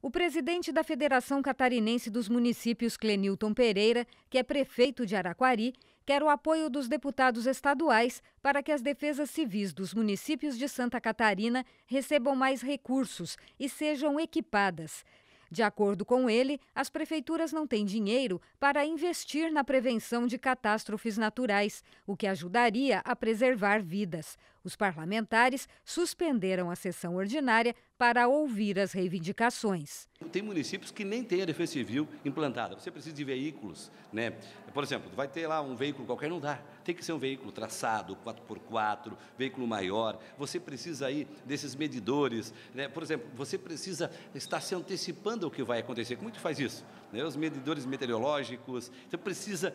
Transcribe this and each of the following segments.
O presidente da Federação Catarinense dos Municípios, Clenilton Pereira, que é prefeito de Araquari, quer o apoio dos deputados estaduais para que as defesas civis dos municípios de Santa Catarina recebam mais recursos e sejam equipadas. De acordo com ele, as prefeituras não têm dinheiro para investir na prevenção de catástrofes naturais, o que ajudaria a preservar vidas. Os parlamentares suspenderam a sessão ordinária para ouvir as reivindicações. Tem municípios que nem têm a defesa civil implantada. Você precisa de veículos, né? Por exemplo, vai ter lá um veículo qualquer, não dá. Tem que ser um veículo traçado, 4x4, veículo maior. Você precisa aí desses medidores, né? Por exemplo, você precisa estar se antecipando ao que vai acontecer. Como é que faz isso? Né? Os medidores meteorológicos. Você precisa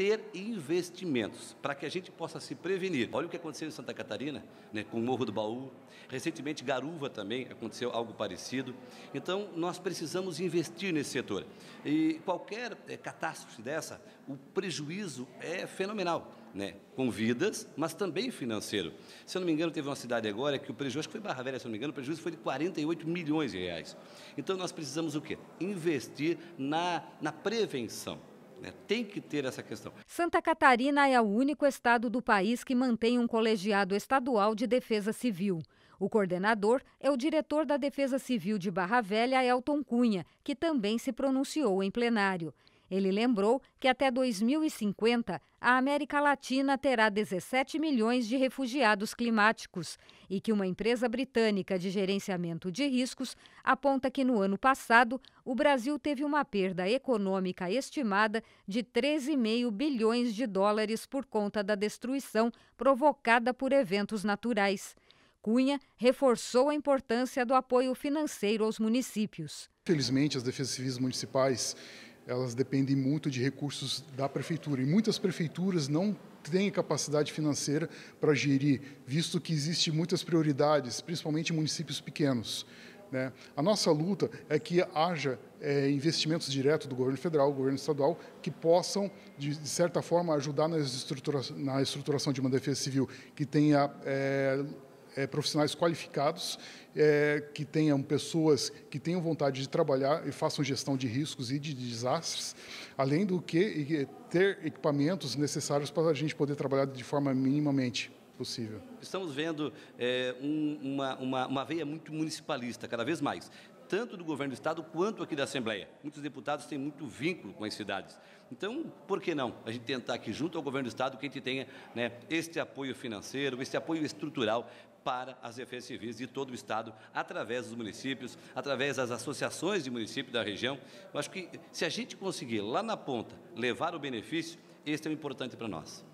ter investimentos para que a gente possa se prevenir. Olha o que aconteceu em Santa Catarina, né, com o Morro do Baú. Recentemente, Garuva também aconteceu algo parecido. Então, nós precisamos investir nesse setor. E qualquer é, catástrofe dessa, o prejuízo é fenomenal, né? com vidas, mas também financeiro. Se eu não me engano, teve uma cidade agora que o prejuízo, acho que foi Barra Velha, se eu não me engano, o prejuízo foi de 48 milhões de reais. Então, nós precisamos o quê? Investir na, na prevenção. Né? Tem que ter essa questão. Santa Catarina é o único estado do país que mantém um colegiado estadual de defesa civil. O coordenador é o diretor da Defesa Civil de Barra Velha, Elton Cunha, que também se pronunciou em plenário. Ele lembrou que até 2050 a América Latina terá 17 milhões de refugiados climáticos e que uma empresa britânica de gerenciamento de riscos aponta que no ano passado o Brasil teve uma perda econômica estimada de 13,5 bilhões de dólares por conta da destruição provocada por eventos naturais. Cunha reforçou a importância do apoio financeiro aos municípios. Felizmente, as defesas civis municipais elas dependem muito de recursos da prefeitura. E muitas prefeituras não têm capacidade financeira para gerir, visto que existem muitas prioridades, principalmente em municípios pequenos. Né? A nossa luta é que haja é, investimentos diretos do governo federal, do governo estadual, que possam, de, de certa forma, ajudar estrutura, na estruturação de uma defesa civil que tenha é, é, profissionais qualificados, é, que tenham pessoas que tenham vontade de trabalhar e façam gestão de riscos e de desastres, além do que ter equipamentos necessários para a gente poder trabalhar de forma minimamente possível. Estamos vendo é, um, uma, uma, uma veia muito municipalista, cada vez mais tanto do governo do Estado quanto aqui da Assembleia. Muitos deputados têm muito vínculo com as cidades. Então, por que não a gente tentar aqui, junto ao governo do Estado, que a gente tenha né, este apoio financeiro, este apoio estrutural para as defesas civis de todo o Estado, através dos municípios, através das associações de município da região. Eu acho que se a gente conseguir, lá na ponta, levar o benefício, este é o importante para nós.